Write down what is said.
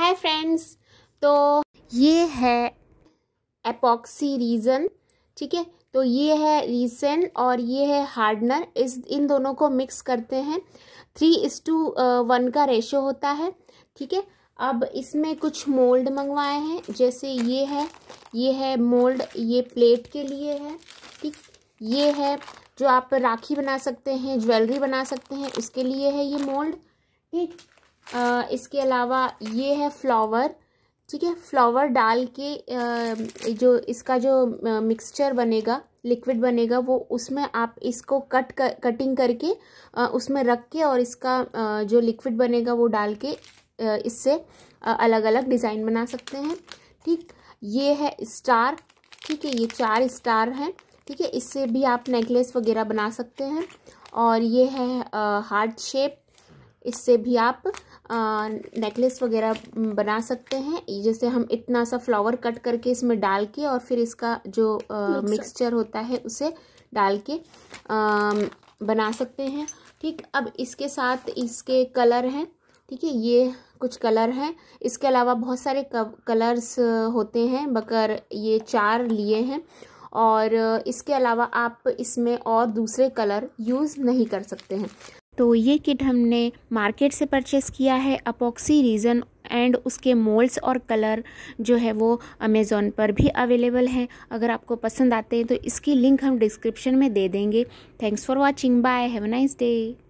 hi friends तो ये है एपॉक्सी रीज़न ठीक है तो ये है रीसन और ये है हार्डनर इस इन दोनों को मिक्स करते हैं थ्री इस टू वन का रेशो होता है ठीक है अब इसमें कुछ मोल्ड मंगवाए हैं जैसे ये है ये है मोल्ड ये प्लेट के लिए है ठीक ये है जो आप राखी बना सकते हैं ज्वेलरी बना सकते हैं उसके लिए है ये मोल्ड ठीक इसके अलावा ये है फ्लावर ठीक है फ्लावर डाल के जो इसका जो मिक्सचर बनेगा लिक्विड बनेगा वो उसमें आप इसको कट कर, कटिंग करके उसमें रख के और इसका जो लिक्विड बनेगा वो डाल के इससे अलग अलग डिज़ाइन बना सकते हैं ठीक ये है स्टार ठीक है ये चार स्टार हैं ठीक है इससे भी आप नेकलेस वगैरह बना सकते हैं और ये है हार्ट शेप इससे भी आप नेकलेस वगैरह बना सकते हैं जैसे हम इतना सा फ्लावर कट करके इसमें डाल के और फिर इसका जो मिक्सचर होता है उसे डाल के आ, बना सकते हैं ठीक अब इसके साथ इसके कलर हैं ठीक है ये कुछ कलर हैं इसके अलावा बहुत सारे कलर्स होते हैं बकर ये चार लिए हैं और इसके अलावा आप इसमें और दूसरे कलर यूज़ नहीं कर सकते हैं तो ये किट हमने मार्केट से परचेस किया है अपॉक्सी रीज़न एंड उसके मोल्ड्स और कलर जो है वो अमेज़ोन पर भी अवेलेबल हैं अगर आपको पसंद आते हैं तो इसकी लिंक हम डिस्क्रिप्शन में दे देंगे thanks for watching bye have nice day